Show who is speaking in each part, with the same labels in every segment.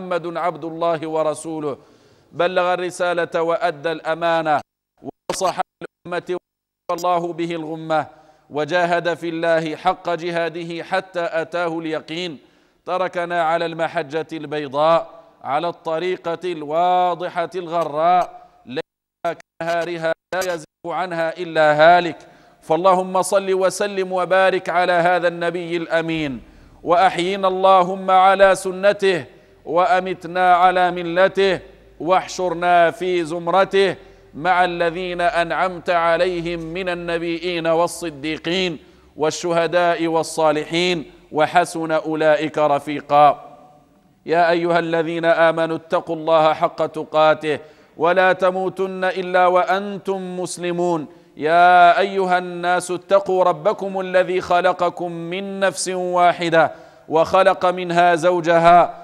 Speaker 1: محمد عبد الله ورسوله بلغ الرسالة وأدى الأمانة ونصح الأمة الله به الغمة وجاهد في الله حق جهاده حتى أتاه اليقين تركنا على المحجة البيضاء على الطريقة الواضحة الغراء ليلها كنهارها لا يزيغ عنها إلا هالك فاللهم صل وسلم وبارك على هذا النبي الأمين وأحيينا اللهم على سنته وامتنا على ملته واحشرنا في زمرته مع الذين انعمت عليهم من النبيين والصديقين والشهداء والصالحين وحسن اولئك رفيقا يا ايها الذين امنوا اتقوا الله حق تقاته ولا تموتن الا وانتم مسلمون يا ايها الناس اتقوا ربكم الذي خلقكم من نفس واحده وخلق منها زوجها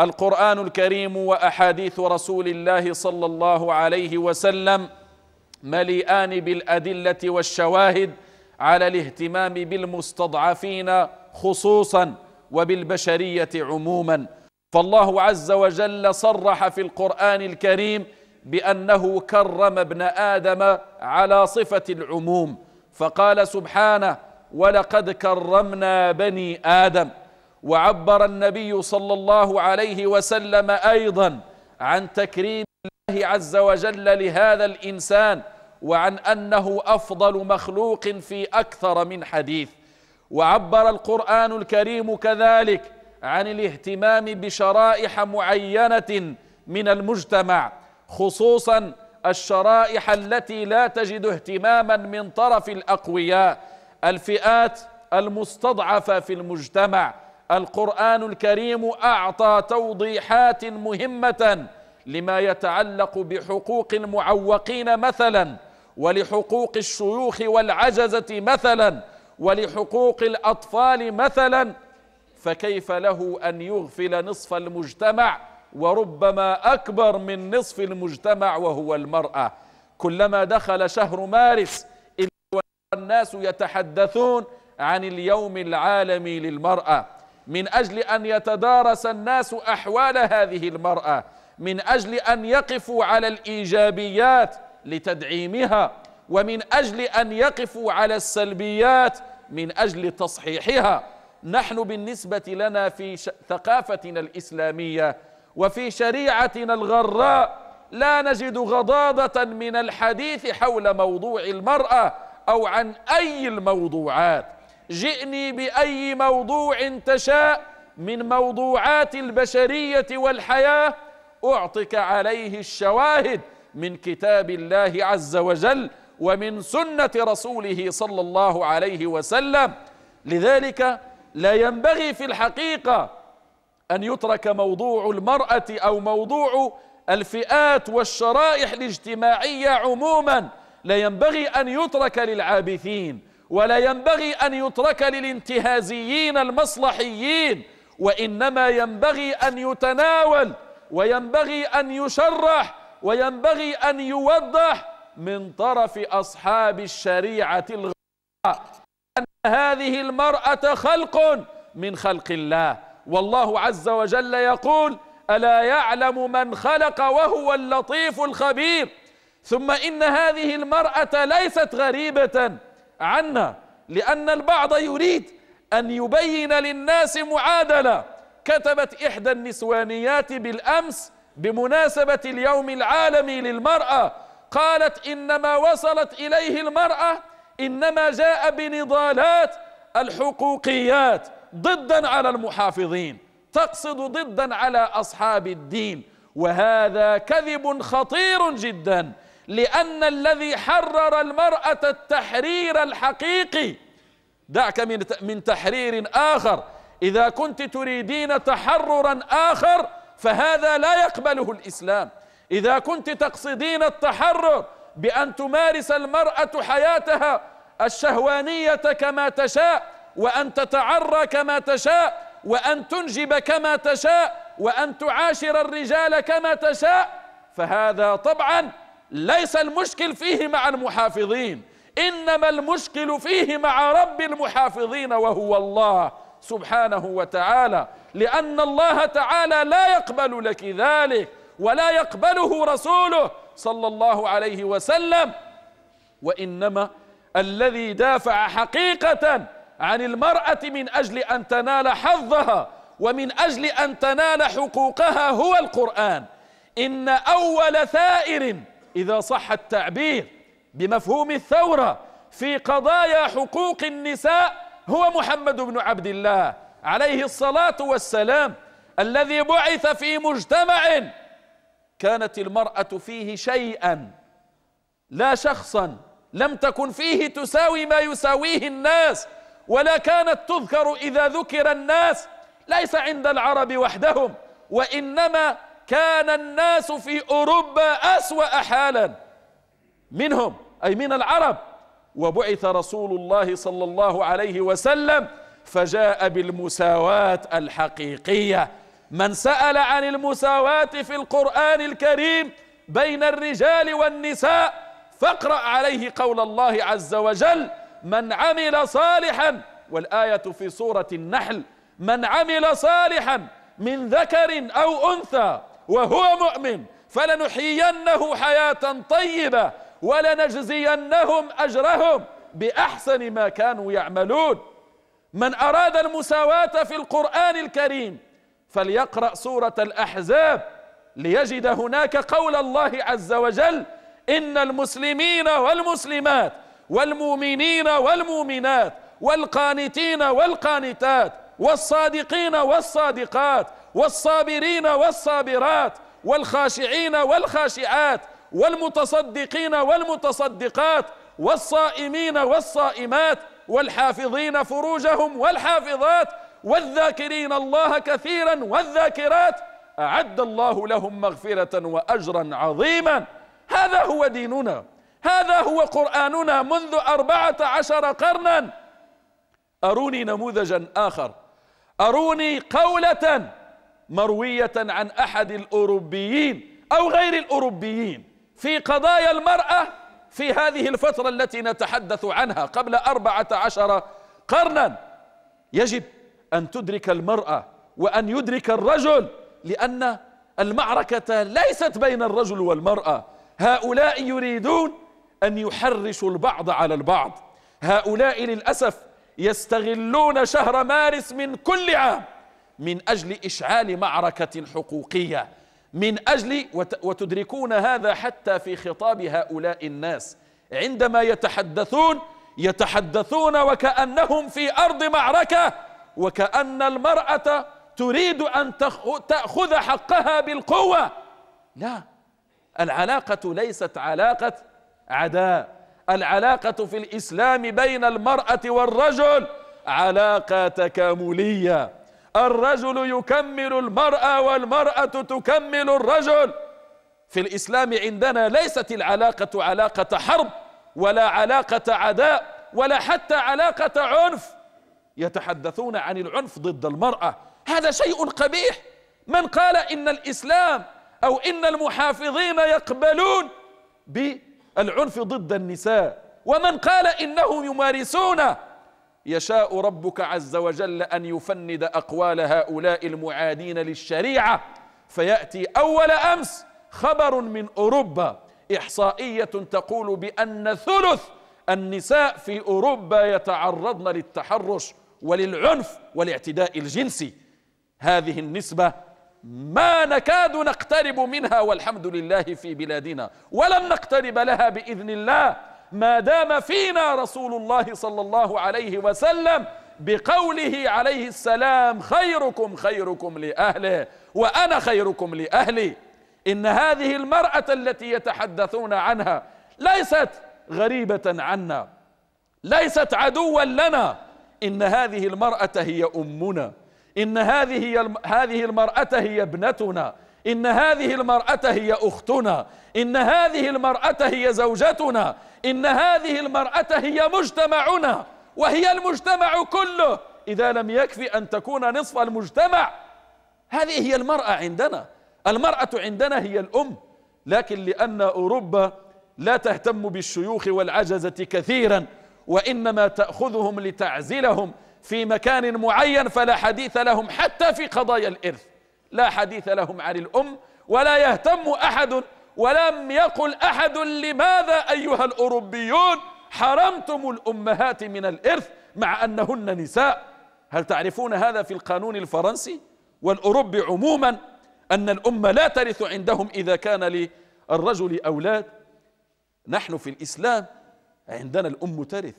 Speaker 1: القرآن الكريم وأحاديث رسول الله صلى الله عليه وسلم مليئان بالأدلة والشواهد على الاهتمام بالمستضعفين خصوصا وبالبشرية عموما فالله عز وجل صرح في القرآن الكريم بأنه كرم ابن آدم على صفة العموم فقال سبحانه ولقد كرمنا بني آدم وعبر النبي صلى الله عليه وسلم أيضا عن تكريم الله عز وجل لهذا الإنسان وعن أنه أفضل مخلوق في أكثر من حديث وعبر القرآن الكريم كذلك عن الاهتمام بشرائح معينة من المجتمع خصوصا الشرائح التي لا تجد اهتماما من طرف الأقوياء الفئات المستضعفة في المجتمع القرآن الكريم أعطى توضيحات مهمة لما يتعلق بحقوق المعوقين مثلا ولحقوق الشيوخ والعجزة مثلا ولحقوق الأطفال مثلا فكيف له أن يغفل نصف المجتمع وربما أكبر من نصف المجتمع وهو المرأة كلما دخل شهر مارس الناس يتحدثون عن اليوم العالمي للمرأة من اجل ان يتدارس الناس احوال هذه المراه من اجل ان يقفوا على الايجابيات لتدعيمها ومن اجل ان يقفوا على السلبيات من اجل تصحيحها نحن بالنسبه لنا في ثقافتنا الاسلاميه وفي شريعتنا الغراء لا نجد غضاضه من الحديث حول موضوع المراه او عن اي الموضوعات جئني باي موضوع تشاء من موضوعات البشريه والحياه اعطك عليه الشواهد من كتاب الله عز وجل ومن سنه رسوله صلى الله عليه وسلم لذلك لا ينبغي في الحقيقه ان يترك موضوع المراه او موضوع الفئات والشرائح الاجتماعيه عموما لا ينبغي ان يترك للعابثين ولا ينبغي أن يترك للانتهازيين المصلحيين وإنما ينبغي أن يتناول وينبغي أن يشرح وينبغي أن يوضح من طرف أصحاب الشريعة الغراء أن هذه المرأة خلق من خلق الله والله عز وجل يقول ألا يعلم من خلق وهو اللطيف الخبير ثم إن هذه المرأة ليست غريبة عنا لأن البعض يريد أن يبين للناس معادلة كتبت إحدى النسوانيات بالأمس بمناسبة اليوم العالمي للمرأة قالت إنما وصلت إليه المرأة إنما جاء بنضالات الحقوقيات ضدا على المحافظين تقصد ضدا على أصحاب الدين وهذا كذب خطير جداً لأن الذي حرر المرأة التحرير الحقيقي دعك من من تحرير آخر إذا كنت تريدين تحررا آخر فهذا لا يقبله الإسلام إذا كنت تقصدين التحرر بأن تمارس المرأة حياتها الشهوانية كما تشاء وأن تتعرى كما تشاء وأن تنجب كما تشاء وأن تعاشر الرجال كما تشاء فهذا طبعا ليس المشكل فيه مع المحافظين إنما المشكل فيه مع رب المحافظين وهو الله سبحانه وتعالى لأن الله تعالى لا يقبل لك ذلك ولا يقبله رسوله صلى الله عليه وسلم وإنما الذي دافع حقيقة عن المرأة من أجل أن تنال حظها ومن أجل أن تنال حقوقها هو القرآن إن أول ثائر إذا صح التعبير بمفهوم الثورة في قضايا حقوق النساء هو محمد بن عبد الله عليه الصلاة والسلام الذي بعث في مجتمع كانت المرأة فيه شيئا لا شخصا لم تكن فيه تساوي ما يساويه الناس ولا كانت تذكر إذا ذكر الناس ليس عند العرب وحدهم وإنما كان الناس في أوروبا أسوأ حالا منهم أي من العرب وبعث رسول الله صلى الله عليه وسلم فجاء بالمساواة الحقيقية من سأل عن المساواة في القرآن الكريم بين الرجال والنساء فاقرأ عليه قول الله عز وجل من عمل صالحا والآية في سورة النحل من عمل صالحا من ذكر أو أنثى وهو مؤمن فلنحيينه حياة طيبة ولنجزينهم أجرهم بأحسن ما كانوا يعملون من أراد المساواة في القرآن الكريم فليقرأ سورة الأحزاب ليجد هناك قول الله عز وجل إن المسلمين والمسلمات والمؤمنين والمؤمنات والقانتين والقانتات والصادقين والصادقات والصابرين والصابرات والخاشعين والخاشعات والمتصدقين والمتصدقات والصائمين والصائمات والحافظين فروجهم والحافظات والذاكرين الله كثيرا والذاكرات أعد الله لهم مغفرة وأجرا عظيما هذا هو ديننا هذا هو قرآننا منذ أربعة عشر قرنا أروني نموذجا آخر أروني قولة مروية عن أحد الأوروبيين أو غير الأوروبيين في قضايا المرأة في هذه الفترة التي نتحدث عنها قبل أربعة عشر قرنا يجب أن تدرك المرأة وأن يدرك الرجل لأن المعركة ليست بين الرجل والمرأة هؤلاء يريدون أن يحرشوا البعض على البعض هؤلاء للأسف يستغلون شهر مارس من كل عام من أجل إشعال معركة حقوقية من أجل وتدركون هذا حتى في خطاب هؤلاء الناس عندما يتحدثون يتحدثون وكأنهم في أرض معركة وكأن المرأة تريد أن تأخذ حقها بالقوة لا العلاقة ليست علاقة عداء العلاقة في الإسلام بين المرأة والرجل علاقة تكاملية الرجل يكمل المرأة والمرأة تكمل الرجل في الإسلام عندنا ليست العلاقة علاقة حرب ولا علاقة عداء ولا حتى علاقة عنف يتحدثون عن العنف ضد المرأة هذا شيء قبيح من قال إن الإسلام أو إن المحافظين يقبلون بالعنف ضد النساء ومن قال إنهم يمارسون يشاء ربك عز وجل ان يفند اقوال هؤلاء المعادين للشريعه فياتي اول امس خبر من اوروبا احصائيه تقول بان ثلث النساء في اوروبا يتعرضن للتحرش وللعنف والاعتداء الجنسي هذه النسبه ما نكاد نقترب منها والحمد لله في بلادنا ولن نقترب لها باذن الله ما دام فينا رسول الله صلى الله عليه وسلم بقوله عليه السلام خيركم خيركم لأهله وأنا خيركم لأهلي إن هذه المرأة التي يتحدثون عنها ليست غريبة عنا ليست عدوا لنا إن هذه المرأة هي أمنا إن هذه هذه المرأة هي ابنتنا إن هذه المرأة هي أختنا إن هذه المرأة هي زوجتنا إن هذه المرأة هي مجتمعنا وهي المجتمع كله إذا لم يكفي أن تكون نصف المجتمع هذه هي المرأة عندنا المرأة عندنا هي الأم لكن لأن أوروبا لا تهتم بالشيوخ والعجزة كثيرا وإنما تأخذهم لتعزلهم في مكان معين فلا حديث لهم حتى في قضايا الإرث لا حديث لهم عن الأم ولا يهتم أحد ولم يقل أحد لماذا أيها الأوروبيون حرمتم الأمهات من الإرث مع أنهن نساء هل تعرفون هذا في القانون الفرنسي والأوروبي عموما أن الام لا ترث عندهم إذا كان للرجل أولاد نحن في الإسلام عندنا الأم ترث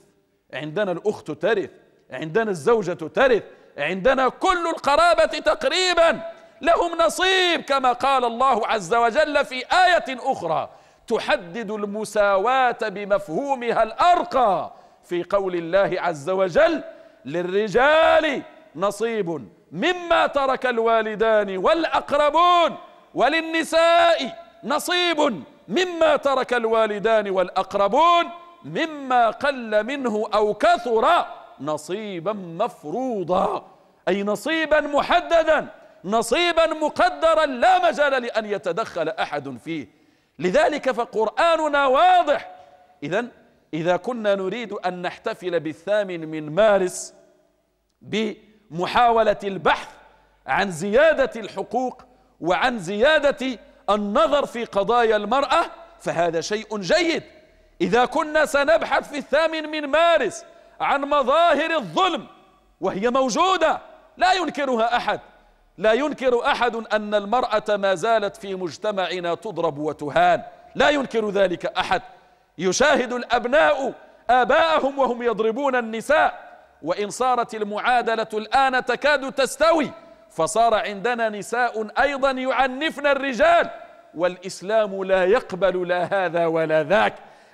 Speaker 1: عندنا الأخت ترث عندنا الزوجة ترث عندنا كل القرابة تقريبا لهم نصيب كما قال الله عز وجل في آية أخرى تحدد المساواة بمفهومها الأرقى في قول الله عز وجل للرجال نصيب مما ترك الوالدان والأقربون وللنساء نصيب مما ترك الوالدان والأقربون مما قل منه أو كثر نصيبا مفروضا أي نصيبا محددا نصيبا مقدرا لا مجال لأن يتدخل أحد فيه لذلك فقرآننا واضح إذا إذا كنا نريد أن نحتفل بالثامن من مارس بمحاولة البحث عن زيادة الحقوق وعن زيادة النظر في قضايا المرأة فهذا شيء جيد إذا كنا سنبحث في الثامن من مارس عن مظاهر الظلم وهي موجودة لا ينكرها أحد لا ينكر أحد أن المرأة ما زالت في مجتمعنا تضرب وتهان لا ينكر ذلك أحد يشاهد الأبناء آباءهم وهم يضربون النساء وإن صارت المعادلة الآن تكاد تستوي فصار عندنا نساء أيضا يعنفن الرجال والإسلام لا يقبل لا هذا ولا ذاك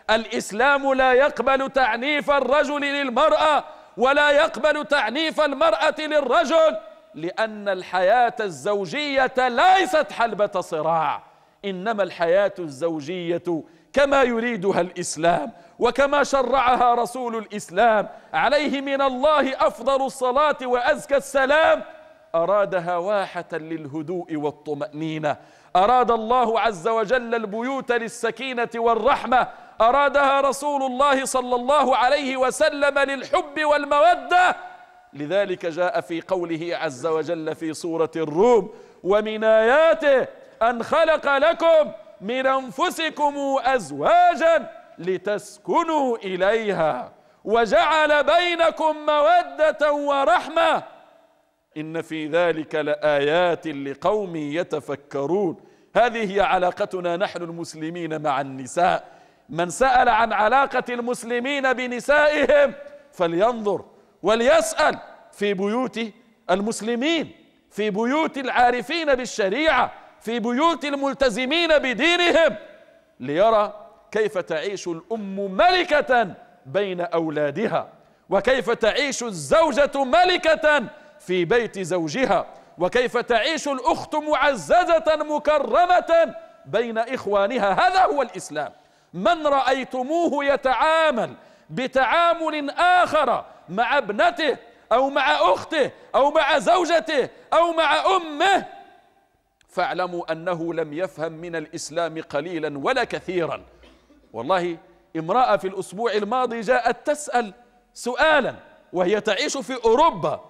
Speaker 1: الإسلام لا يقبل تعنيف الرجل للمرأة ولا يقبل تعنيف المرأة للرجل لأن الحياة الزوجية ليست حلبة صراع إنما الحياة الزوجية كما يريدها الإسلام وكما شرعها رسول الإسلام عليه من الله أفضل الصلاة وأزكى السلام أرادها واحة للهدوء والطمأنينة أراد الله عز وجل البيوت للسكينة والرحمة أرادها رسول الله صلى الله عليه وسلم للحب والمودة لذلك جاء في قوله عز وجل في سورة الروم ومن آياته أن خلق لكم من أنفسكم أزواجا لتسكنوا إليها وجعل بينكم مودة ورحمة إن في ذلك لآيات لقوم يتفكرون هذه هي علاقتنا نحن المسلمين مع النساء من سأل عن علاقة المسلمين بنسائهم فلينظر وليسأل في بيوت المسلمين في بيوت العارفين بالشريعة في بيوت الملتزمين بدينهم ليرى كيف تعيش الأم ملكة بين أولادها وكيف تعيش الزوجة ملكة في بيت زوجها وكيف تعيش الأخت معززة مكرمة بين إخوانها هذا هو الإسلام من رأيتموه يتعامل بتعامل آخر مع ابنته أو مع أخته أو مع زوجته أو مع أمه فاعلموا أنه لم يفهم من الإسلام قليلا ولا كثيرا والله امرأة في الأسبوع الماضي جاءت تسأل سؤالا وهي تعيش في أوروبا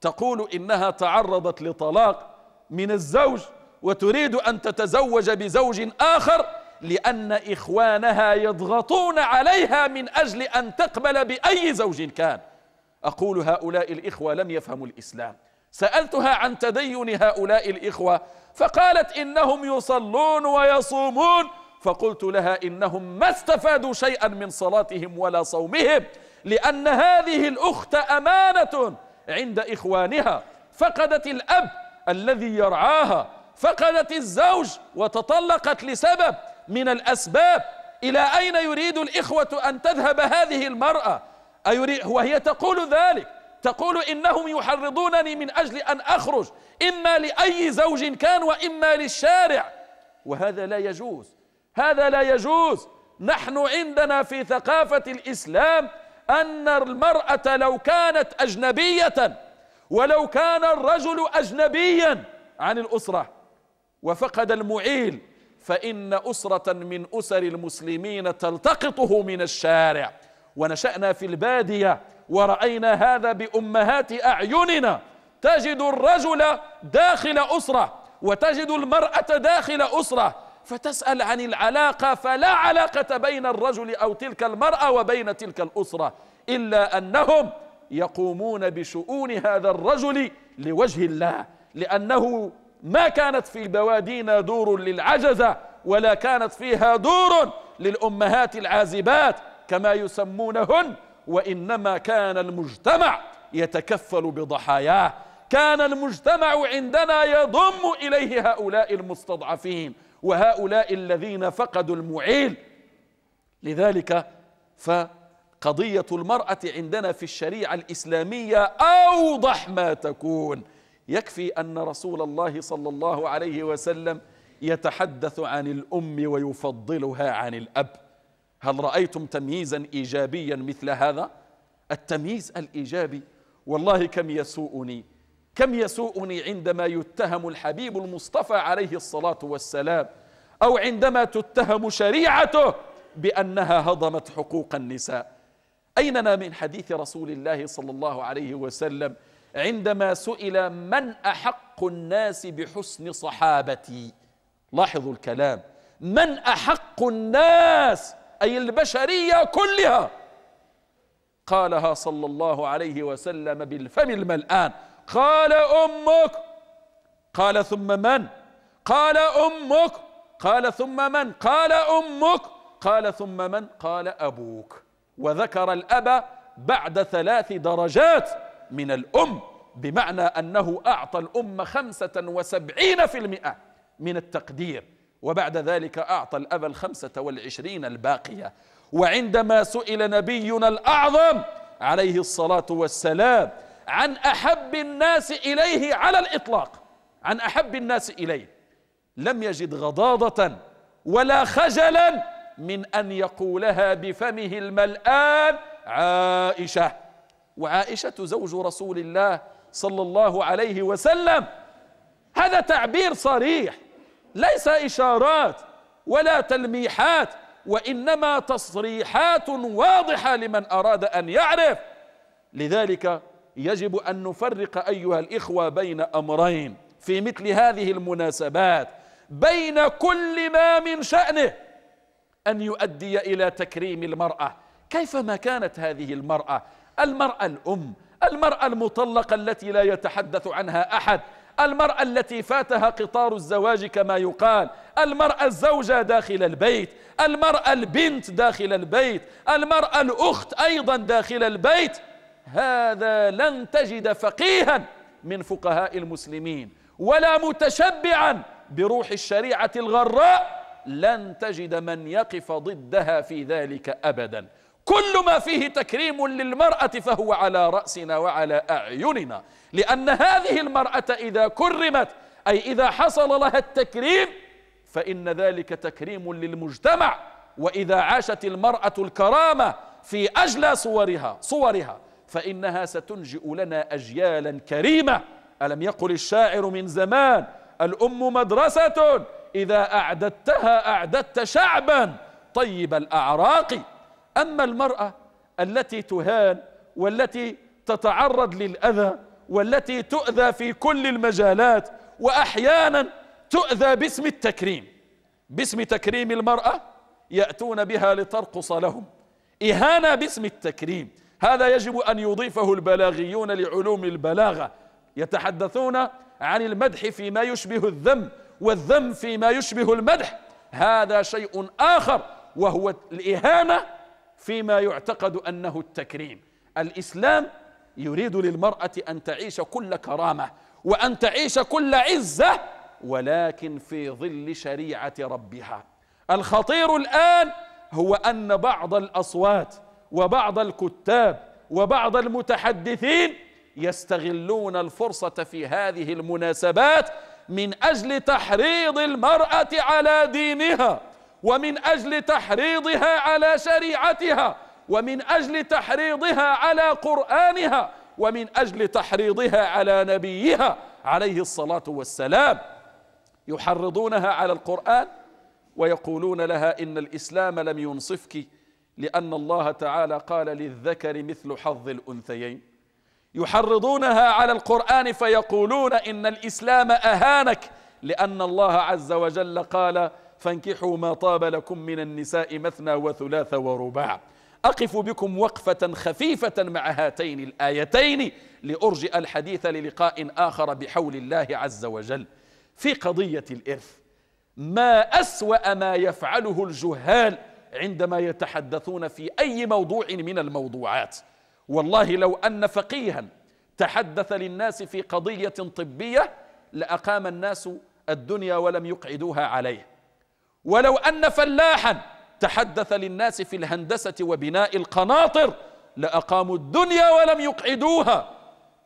Speaker 1: تقول إنها تعرضت لطلاق من الزوج وتريد أن تتزوج بزوج آخر لأن إخوانها يضغطون عليها من أجل أن تقبل بأي زوج كان أقول هؤلاء الإخوة لم يفهموا الإسلام سألتها عن تدين هؤلاء الإخوة فقالت إنهم يصلون ويصومون فقلت لها إنهم ما استفادوا شيئا من صلاتهم ولا صومهم لأن هذه الأخت أمانة عند إخوانها فقدت الأب الذي يرعاها فقدت الزوج وتطلقت لسبب من الأسباب إلى أين يريد الإخوة أن تذهب هذه المرأة أيري وهي تقول ذلك تقول إنهم يحرضونني من أجل أن أخرج إما لأي زوج كان وإما للشارع وهذا لا يجوز هذا لا يجوز نحن عندنا في ثقافة الإسلام أن المرأة لو كانت أجنبية ولو كان الرجل أجنبيا عن الأسرة وفقد المعيل فإن أسرة من أسر المسلمين تلتقطه من الشارع ونشأنا في البادية ورأينا هذا بأمهات أعيننا تجد الرجل داخل أسرة وتجد المرأة داخل أسرة فتسأل عن العلاقة فلا علاقة بين الرجل أو تلك المرأة وبين تلك الأسرة إلا أنهم يقومون بشؤون هذا الرجل لوجه الله لأنه ما كانت في بوادينا دور للعجزة ولا كانت فيها دور للأمهات العازبات كما يسمونهن وإنما كان المجتمع يتكفل بضحاياه كان المجتمع عندنا يضم إليه هؤلاء المستضعفين وهؤلاء الذين فقدوا المعيل لذلك فقضية المرأة عندنا في الشريعة الإسلامية أوضح ما تكون يكفي أن رسول الله صلى الله عليه وسلم يتحدث عن الأم ويفضلها عن الأب هل رأيتم تمييزا إيجابيا مثل هذا؟ التمييز الإيجابي والله كم يسوءني كم يسوءني عندما يتهم الحبيب المصطفى عليه الصلاة والسلام أو عندما تتهم شريعته بأنها هضمت حقوق النساء أيننا من حديث رسول الله صلى الله عليه وسلم عندما سئل من أحق الناس بحسن صحابتي لاحظوا الكلام من أحق الناس أي البشرية كلها قالها صلى الله عليه وسلم بالفم الملآن قال أمك قال ثم من قال أمك قال ثم من قال أمك قال ثم من قال أبوك وذكر الأب بعد ثلاث درجات من الأم بمعنى أنه أعطى الأم خمسة وسبعين في المئة من التقدير وبعد ذلك أعطى الأب الخمسة والعشرين الباقية وعندما سئل نبينا الأعظم عليه الصلاة والسلام عن أحب الناس إليه على الإطلاق عن أحب الناس إليه لم يجد غضاضة ولا خجلا من أن يقولها بفمه الملآن عائشة وعائشة زوج رسول الله صلى الله عليه وسلم هذا تعبير صريح ليس إشارات ولا تلميحات وإنما تصريحات واضحة لمن أراد أن يعرف لذلك يجب أن نفرق أيها الإخوة بين أمرين في مثل هذه المناسبات بين كل ما من شأنه أن يؤدي إلى تكريم المرأة كيفما كانت هذه المرأة المرأة الأم المرأة المطلقة التي لا يتحدث عنها أحد المرأة التي فاتها قطار الزواج كما يقال المرأة الزوجة داخل البيت المرأة البنت داخل البيت المرأة الأخت أيضا داخل البيت هذا لن تجد فقيها من فقهاء المسلمين ولا متشبعا بروح الشريعة الغراء لن تجد من يقف ضدها في ذلك أبداً كل ما فيه تكريم للمرأة فهو على رأسنا وعلى أعيننا لأن هذه المرأة إذا كرمت أي إذا حصل لها التكريم فإن ذلك تكريم للمجتمع وإذا عاشت المرأة الكرامة في أجلى صورها صورها فإنها ستنجئ لنا أجيالا كريمة ألم يقل الشاعر من زمان الأم مدرسة إذا أعددتها أعددت شعبا طيب الأعراق أما المرأة التي تهان والتي تتعرض للأذى والتي تؤذى في كل المجالات وأحيانا تؤذى باسم التكريم باسم تكريم المرأة يأتون بها لترقص لهم إهانة باسم التكريم هذا يجب أن يضيفه البلاغيون لعلوم البلاغة يتحدثون عن المدح فيما يشبه الذم والذم فيما يشبه المدح هذا شيء آخر وهو الإهانة فيما يعتقد أنه التكريم الإسلام يريد للمرأة أن تعيش كل كرامة وأن تعيش كل عزة ولكن في ظل شريعة ربها الخطير الآن هو أن بعض الأصوات وبعض الكتاب وبعض المتحدثين يستغلون الفرصة في هذه المناسبات من أجل تحريض المرأة على دينها ومن أجل تحريضها على شريعتها ومن أجل تحريضها على قرآنها ومن أجل تحريضها على نبيها عليه الصلاة والسلام يحرضونها على القرآن ويقولون لها إن الإسلام لم ينصفك لأن الله تعالى قال للذكر مثل حظ الأنثيين يحرضونها على القرآن فيقولون إن الإسلام أهانك لأن الله عز وجل قال فانكحوا ما طاب لكم من النساء مثنى وثلاث ورباع أقف بكم وقفة خفيفة مع هاتين الآيتين لأرجئ الحديث للقاء آخر بحول الله عز وجل في قضية الإرث ما أسوأ ما يفعله الجهال عندما يتحدثون في أي موضوع من الموضوعات والله لو أن فقيها تحدث للناس في قضية طبية لأقام الناس الدنيا ولم يقعدوها عليه ولو أن فلاحا تحدث للناس في الهندسة وبناء القناطر لأقاموا الدنيا ولم يقعدوها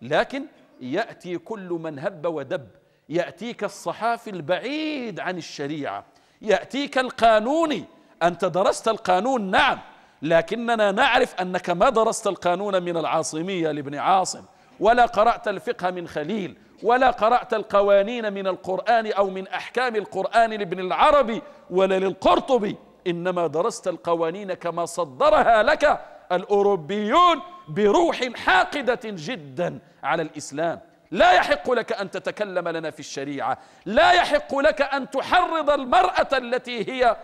Speaker 1: لكن يأتي كل من هب ودب يأتيك الصحافي البعيد عن الشريعة يأتيك القانوني أنت درست القانون نعم لكننا نعرف أنك ما درست القانون من العاصمية لابن عاصم ولا قرأت الفقه من خليل ولا قرأت القوانين من القرآن أو من أحكام القرآن لابن العربي ولا للقرطبي إنما درست القوانين كما صدرها لك الأوروبيون بروح حاقدة جدا على الإسلام لا يحق لك أن تتكلم لنا في الشريعة لا يحق لك أن تحرض المرأة التي هي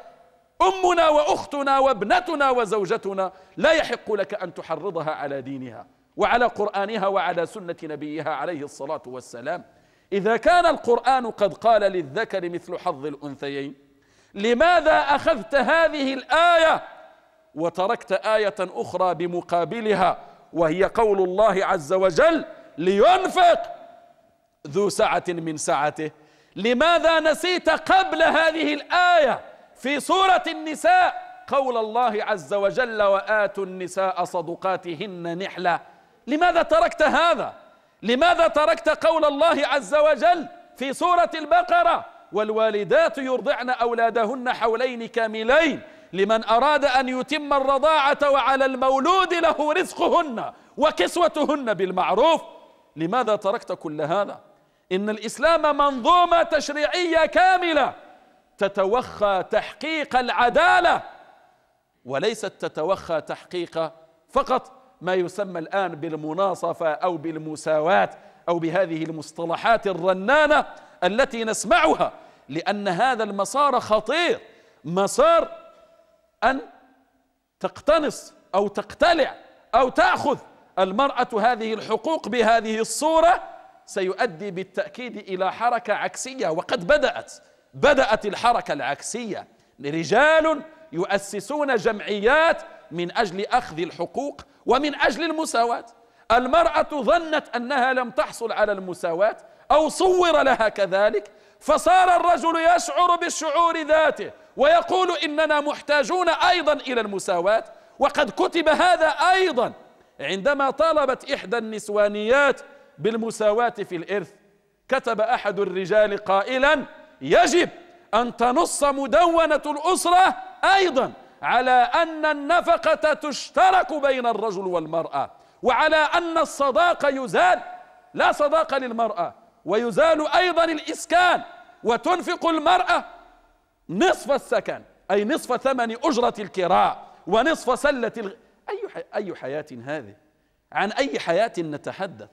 Speaker 1: أمنا وأختنا وابنتنا وزوجتنا لا يحق لك أن تحرضها على دينها وعلى قرآنها وعلى سنة نبيها عليه الصلاة والسلام إذا كان القرآن قد قال للذكر مثل حظ الأنثيين لماذا أخذت هذه الآية وتركت آية أخرى بمقابلها وهي قول الله عز وجل لينفق ذو سعة من سعته لماذا نسيت قبل هذه الآية في سورة النساء قول الله عز وجل وآتوا النساء صدقاتهن نحلة لماذا تركت هذا لماذا تركت قول الله عز وجل في سورة البقرة والوالدات يرضعن أولادهن حولين كاملين لمن أراد أن يتم الرضاعة وعلى المولود له رزقهن وكسوتهن بالمعروف لماذا تركت كل هذا إن الإسلام منظومة تشريعية كاملة تتوخى تحقيق العدالة وليست تتوخى تحقيق فقط ما يسمى الآن بالمناصفة أو بالمساواة أو بهذه المصطلحات الرنانة التي نسمعها لأن هذا المسار خطير مسار أن تقتنص أو تقتلع أو تأخذ المرأة هذه الحقوق بهذه الصورة سيؤدي بالتأكيد إلى حركة عكسية وقد بدأت بدأت الحركة العكسية رجال يؤسسون جمعيات من أجل أخذ الحقوق ومن أجل المساواة المرأة ظنت أنها لم تحصل على المساواة أو صور لها كذلك فصار الرجل يشعر بالشعور ذاته ويقول إننا محتاجون أيضا إلى المساواة وقد كتب هذا أيضا عندما طالبت إحدى النسوانيات بالمساواة في الإرث كتب أحد الرجال قائلا يجب أن تنص مدونة الأسرة أيضا على أن النفقة تشترك بين الرجل والمرأة وعلى أن الصداق يزال لا صداق للمرأة ويزال أيضا الإسكان وتنفق المرأة نصف السكن أي نصف ثمن أجرة الكراء ونصف سلة الغ... أي, ح... أي حياة هذه عن أي حياة نتحدث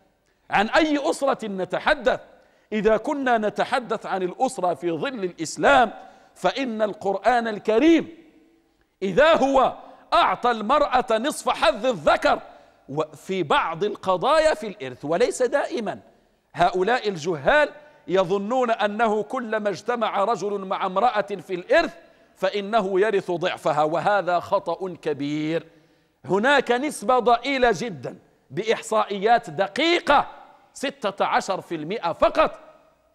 Speaker 1: عن أي أسرة نتحدث إذا كنا نتحدث عن الأسرة في ظل الإسلام فإن القرآن الكريم إذا هو أعطى المرأة نصف حظ الذكر في بعض القضايا في الإرث وليس دائما هؤلاء الجهال يظنون أنه كلما اجتمع رجل مع امرأة في الإرث فإنه يرث ضعفها وهذا خطأ كبير هناك نسبة ضئيلة جدا بإحصائيات دقيقة 16% فقط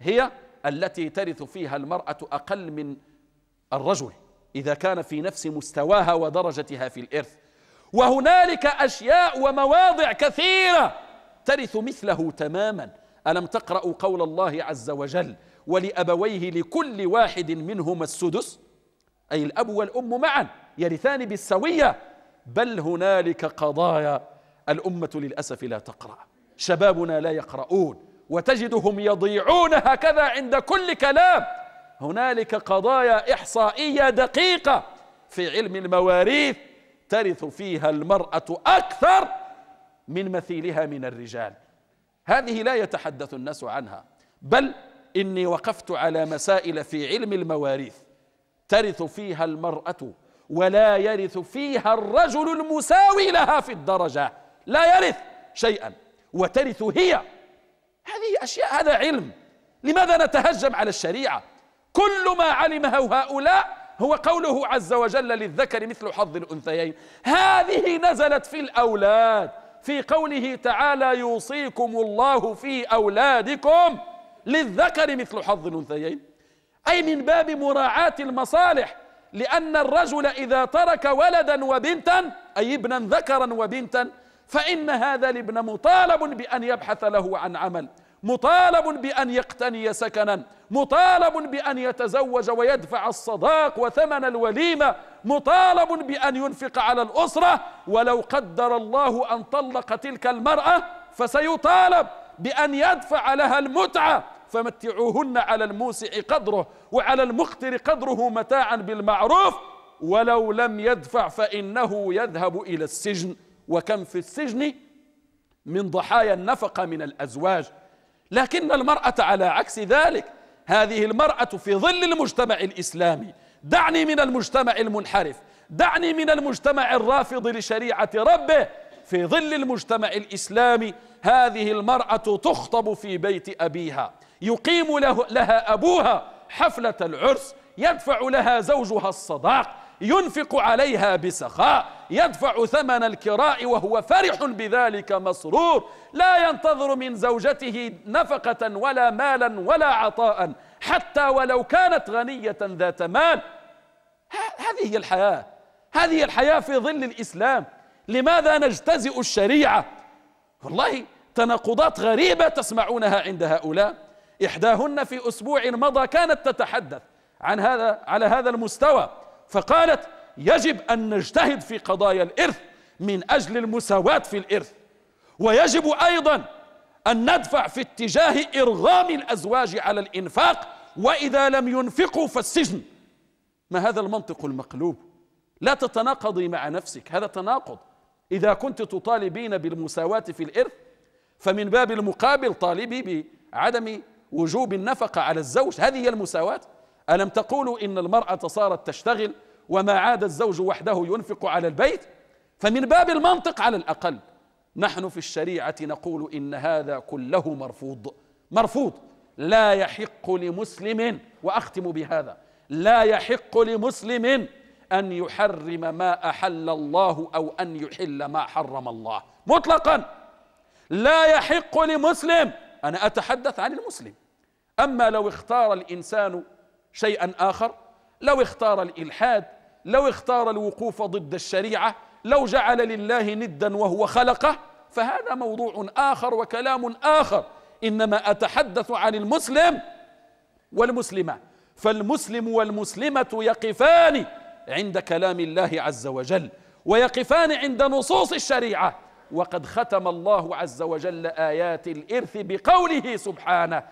Speaker 1: هي التي ترث فيها المرأة أقل من الرجل إذا كان في نفس مستواها ودرجتها في الإرث وهنالك أشياء ومواضع كثيرة ترث مثله تماما ألم تقرأوا قول الله عز وجل ولأبويه لكل واحد منهما السدس أي الأب والأم معا يرثان بالسوية بل هنالك قضايا الأمة للأسف لا تقرأ شبابنا لا يقرؤون وتجدهم يضيعون هكذا عند كل كلام هنالك قضايا إحصائية دقيقة في علم المواريث ترث فيها المرأة أكثر من مثيلها من الرجال هذه لا يتحدث الناس عنها بل إني وقفت على مسائل في علم المواريث ترث فيها المرأة ولا يرث فيها الرجل المساوي لها في الدرجة لا يرث شيئا وترث هي هذه أشياء هذا علم لماذا نتهجم على الشريعة كل ما علمه هؤلاء هو قوله عز وجل للذكر مثل حظ الأنثيين هذه نزلت في الأولاد في قوله تعالى يوصيكم الله في أولادكم للذكر مثل حظ الأنثيين أي من باب مراعاة المصالح لأن الرجل إذا ترك ولدا وبنتا أي ابنا ذكرا وبنتا فإن هذا الابن مطالب بأن يبحث له عن عمل مطالب بأن يقتني سكنا مطالب بأن يتزوج ويدفع الصداق وثمن الوليمة مطالب بأن ينفق على الأسرة ولو قدر الله أن طلق تلك المرأة فسيطالب بأن يدفع لها المتعة فمتعوهن على الموسع قدره وعلى المختر قدره متاعا بالمعروف ولو لم يدفع فإنه يذهب إلى السجن وكم في السجن من ضحايا النفقة من الأزواج لكن المرأة على عكس ذلك هذه المرأة في ظل المجتمع الإسلامي دعني من المجتمع المنحرف دعني من المجتمع الرافض لشريعة ربه في ظل المجتمع الإسلامي هذه المرأة تخطب في بيت أبيها يقيم له لها أبوها حفلة العرس يدفع لها زوجها الصداق ينفق عليها بسخاء يدفع ثمن الكراء وهو فرح بذلك مسرور لا ينتظر من زوجته نفقة ولا مالا ولا عطاء حتى ولو كانت غنية ذات مال هذه هي الحياة هذه الحياة في ظل الإسلام لماذا نجتزئ الشريعة والله تناقضات غريبة تسمعونها عند هؤلاء إحداهن في أسبوع مضى كانت تتحدث عن هذا على هذا المستوى فقالت يجب أن نجتهد في قضايا الإرث من أجل المساواة في الإرث ويجب أيضا أن ندفع في اتجاه إرغام الأزواج على الإنفاق وإذا لم ينفقوا فالسجن ما هذا المنطق المقلوب لا تتناقضي مع نفسك هذا تناقض إذا كنت تطالبين بالمساواة في الإرث فمن باب المقابل طالبي بعدم وجوب النفقة على الزوج هذه هي المساواة ألم تقولوا إن المرأة صارت تشتغل وما عاد الزوج وحده ينفق على البيت فمن باب المنطق على الأقل نحن في الشريعة نقول إن هذا كله مرفوض مرفوض لا يحق لمسلم وأختم بهذا لا يحق لمسلم أن يحرم ما أحل الله أو أن يحل ما حرم الله مطلقا لا يحق لمسلم أنا أتحدث عن المسلم أما لو اختار الإنسان شيئا آخر لو اختار الإلحاد لو اختار الوقوف ضد الشريعة لو جعل لله ندا وهو خلقه فهذا موضوع آخر وكلام آخر إنما أتحدث عن المسلم والمسلمة فالمسلم والمسلمة يقفان عند كلام الله عز وجل ويقفان عند نصوص الشريعه وقد ختم الله عز وجل ايات الارث بقوله سبحانه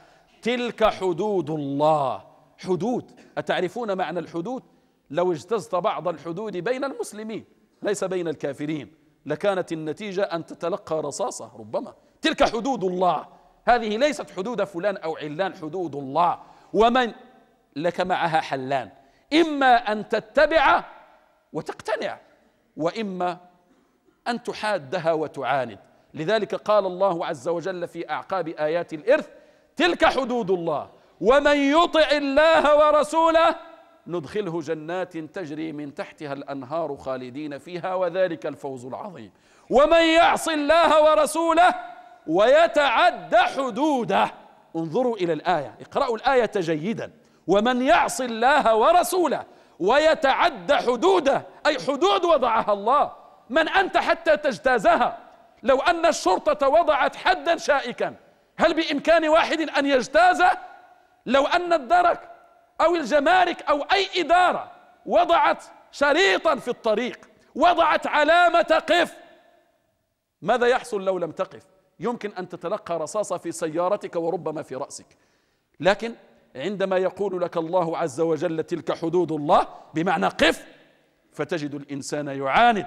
Speaker 1: تلك حدود الله حدود أتعرفون معنى الحدود لو اجتزت بعض الحدود بين المسلمين ليس بين الكافرين لكانت النتيجة أن تتلقى رصاصة ربما تلك حدود الله هذه ليست حدود فلان أو علان حدود الله ومن لك معها حلان إما أن تتبع وتقتنع وإما أن تحادها وتعاند لذلك قال الله عز وجل في أعقاب آيات الإرث تلك حدود الله ومن يطع الله ورسوله ندخله جنات تجري من تحتها الانهار خالدين فيها وذلك الفوز العظيم ومن يعص الله ورسوله ويتعد حدوده انظروا الى الايه اقرأوا الايه جيدا ومن يعص الله ورسوله ويتعد حدوده اي حدود وضعها الله من انت حتى تجتازها لو ان الشرطه وضعت حدا شائكا هل بامكان واحد ان يجتازه لو أن الدرك أو الجمارك أو أي إدارة وضعت شريطا في الطريق وضعت علامة قف ماذا يحصل لو لم تقف يمكن أن تتلقى رصاصة في سيارتك وربما في رأسك لكن عندما يقول لك الله عز وجل تلك حدود الله بمعنى قف فتجد الإنسان يعاند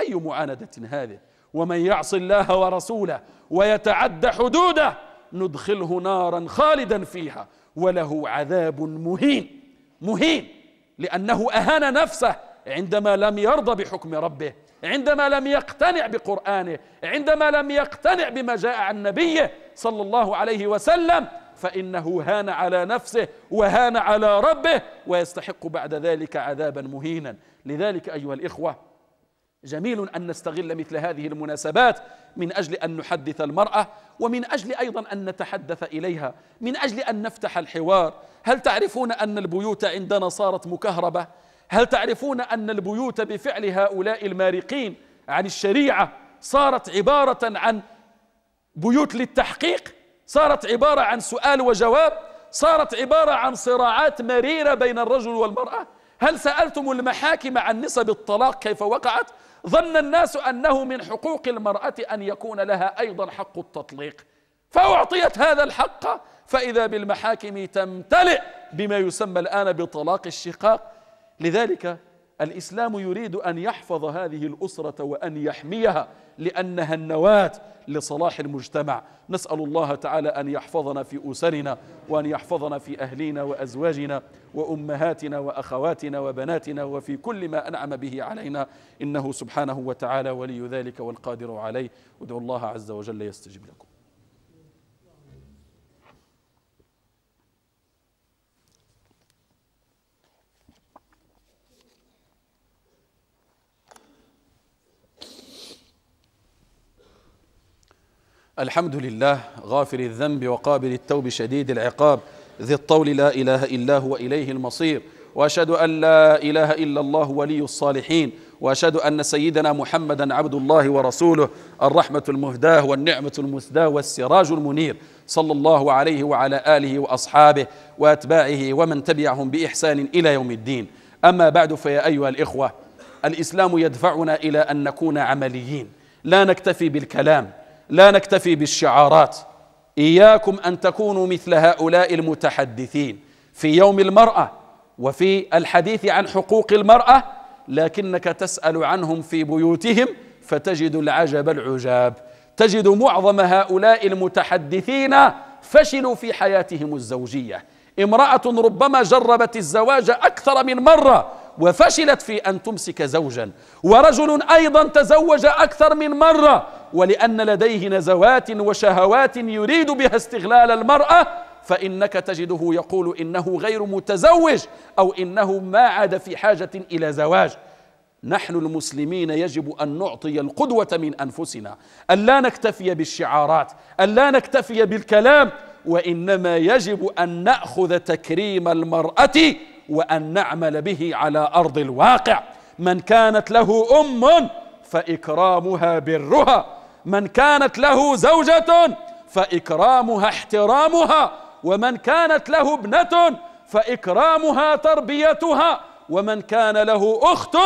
Speaker 1: أي معاندة هذه ومن يعص الله ورسوله ويتعد حدوده ندخله نارا خالدا فيها وله عذاب مهين مهين لأنه أهان نفسه عندما لم يرضى بحكم ربه عندما لم يقتنع بقرآنه عندما لم يقتنع بما جاء عن نبيه صلى الله عليه وسلم فإنه هان على نفسه وهان على ربه ويستحق بعد ذلك عذابا مهينا لذلك أيها الإخوة جميل أن نستغل مثل هذه المناسبات من أجل أن نحدث المرأة ومن أجل أيضا أن نتحدث إليها من أجل أن نفتح الحوار هل تعرفون أن البيوت عندنا صارت مكهربة؟ هل تعرفون أن البيوت بفعل هؤلاء المارقين عن الشريعة صارت عبارة عن بيوت للتحقيق صارت عبارة عن سؤال وجواب صارت عبارة عن صراعات مريرة بين الرجل والمرأة هل سألتم المحاكم عن نسب الطلاق كيف وقعت ظن الناس أنه من حقوق المرأة أن يكون لها أيضا حق التطليق فأعطيت هذا الحق فإذا بالمحاكم تمتلئ بما يسمى الآن بطلاق الشقاق لذلك الإسلام يريد أن يحفظ هذه الأسرة وأن يحميها لأنها النواة لصلاح المجتمع نسأل الله تعالى أن يحفظنا في أسرنا وأن يحفظنا في أهلنا وأزواجنا وأمهاتنا وأخواتنا وبناتنا وفي كل ما أنعم به علينا إنه سبحانه وتعالى ولي ذلك والقادر عليه ادعوا الله عز وجل يستجب لكم الحمد لله غافر الذنب وقابل التوب شديد العقاب ذي الطول لا إله إلا هو إليه المصير وأشهد أن لا إله إلا الله ولي الصالحين وأشهد أن سيدنا محمدا عبد الله ورسوله الرحمة المهداة والنعمة المسداة والسراج المنير صلى الله عليه وعلى آله وأصحابه وأتباعه ومن تبعهم بإحسان إلى يوم الدين أما بعد فيا أيها الإخوة الإسلام يدفعنا إلى أن نكون عمليين لا نكتفي بالكلام لا نكتفي بالشعارات اياكم ان تكونوا مثل هؤلاء المتحدثين في يوم المراه وفي الحديث عن حقوق المراه لكنك تسال عنهم في بيوتهم فتجد العجب العجاب تجد معظم هؤلاء المتحدثين فشلوا في حياتهم الزوجيه امراه ربما جربت الزواج اكثر من مره وفشلت في ان تمسك زوجا ورجل ايضا تزوج اكثر من مره ولأن لديه نزوات وشهوات يريد بها استغلال المرأة فإنك تجده يقول إنه غير متزوج أو إنه ما عاد في حاجة إلى زواج نحن المسلمين يجب ان نعطي القدوه من انفسنا الا نكتفي بالشعارات الا نكتفي بالكلام وانما يجب ان ناخذ تكريم المراه وان نعمل به على ارض الواقع من كانت له ام فاكرامها برها من كانت له زوجة فإكرامها احترامها ومن كانت له ابنة فإكرامها تربيتها ومن كان له أخت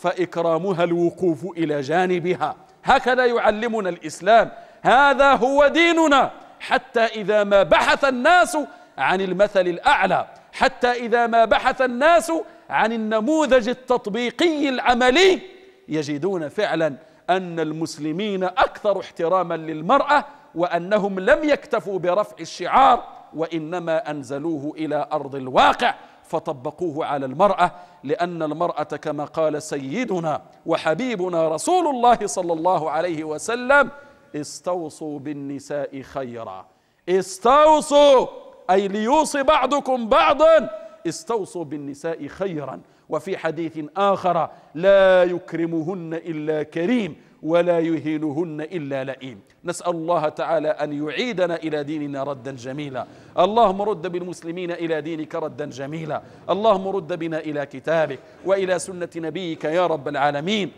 Speaker 1: فإكرامها الوقوف إلى جانبها هكذا يعلمنا الإسلام هذا هو ديننا حتى إذا ما بحث الناس عن المثل الأعلى حتى إذا ما بحث الناس عن النموذج التطبيقي العملي يجدون فعلا أن المسلمين أكثر احتراما للمرأة وأنهم لم يكتفوا برفع الشعار وإنما أنزلوه إلى أرض الواقع فطبقوه على المرأة لأن المرأة كما قال سيدنا وحبيبنا رسول الله صلى الله عليه وسلم استوصوا بالنساء خيرا استوصوا أي ليوصي بعضكم بعضا استوصوا بالنساء خيرا وفي حديث آخر لا يكرمهن إلا كريم ولا يهينهن إلا لئيم نسأل الله تعالى أن يعيدنا إلى ديننا ردا جميلا اللهم رد بالمسلمين إلى دينك ردا جميلا اللهم رد بنا إلى كتابك وإلى سنة نبيك يا رب العالمين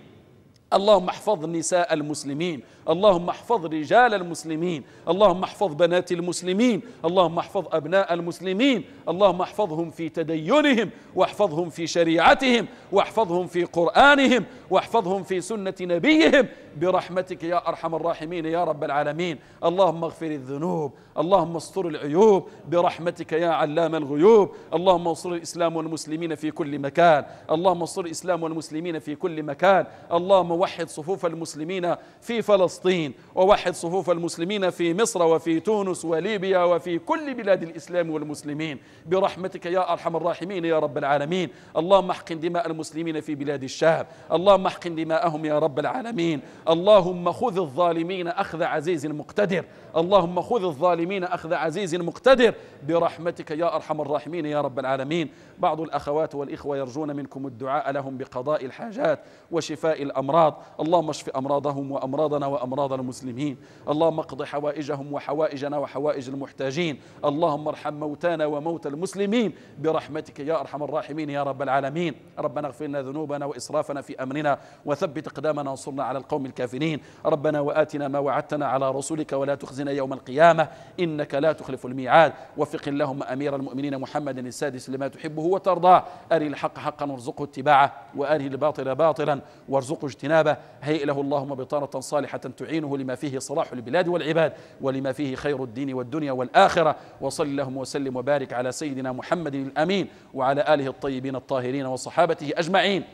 Speaker 1: اللهم احفظ نساء المسلمين اللهم احفظ رجال المسلمين اللهم احفظ بنات المسلمين اللهم احفظ أبناء المسلمين اللهم احفظهم في تدينهم واحفظهم في شريعتهم واحفظهم في قرآنهم واحفظهم في سنة نبيهم برحمتك يا أرحم الراحمين يا رب العالمين اللهم اغفر الذنوب اللهم استر العيوب برحمتك يا علام الغيوب اللهم انصر الإسلام والمسلمين في كل مكان اللهم انصر الإسلام والمسلمين في كل مكان اللهم وحد صفوف المسلمين في فلسطين فلسطين ووحد صفوف المسلمين في مصر وفي تونس وليبيا وفي كل بلاد الإسلام والمسلمين برحمتك يا أرحم الراحمين يا رب العالمين اللهم احقن دماء المسلمين في بلاد الشام اللهم احقن دماءهم يا رب العالمين اللهم خذ الظالمين أخذ عزيز مقتدر اللهم خذ الظالمين أخذ عزيز مقتدر برحمتك يا أرحم الراحمين يا رب العالمين بعض الأخوات والإخوة يرجون منكم الدعاء لهم بقضاء الحاجات وشفاء الأمراض اللهم اشف أمراضهم وأمراضنا وأمراضنا أمراض المسلمين اللهم اقض حوائجهم وحوائجنا وحوائج المحتاجين اللهم ارحم موتانا وموتى المسلمين برحمتك يا أرحم الراحمين يا رب العالمين ربنا اغفر لنا ذنوبنا وإسرافنا في أمرنا وثبت أقدامنا وانصرنا على القوم الكافرين ربنا وآتنا ما وعدتنا على رسولك ولا تخزنا يوم القيامة إنك لا تخلف الميعاد وفق اللهم أمير المؤمنين محمد السادس لما تحبه وترضاه أري الحق حقا وارزقه اتباعه وأري الباطل باطلا وارزقه اجتنابه هيئ له اللهم بطانة صالحة تعينه لما فيه صلاح البلاد والعباد ولما فيه خير الدين والدنيا والآخرة وصل اللهم وسلم وبارك على سيدنا محمد الأمين وعلى آله الطيبين الطاهرين وصحابته أجمعين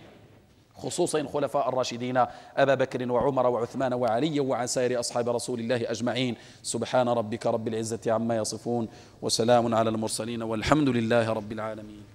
Speaker 1: خصوصا خلفاء الراشدين أبا بكر وعمر وعثمان وعلي وعن سائر أصحاب رسول الله أجمعين سبحان ربك رب العزة عما يصفون وسلام على المرسلين والحمد لله رب العالمين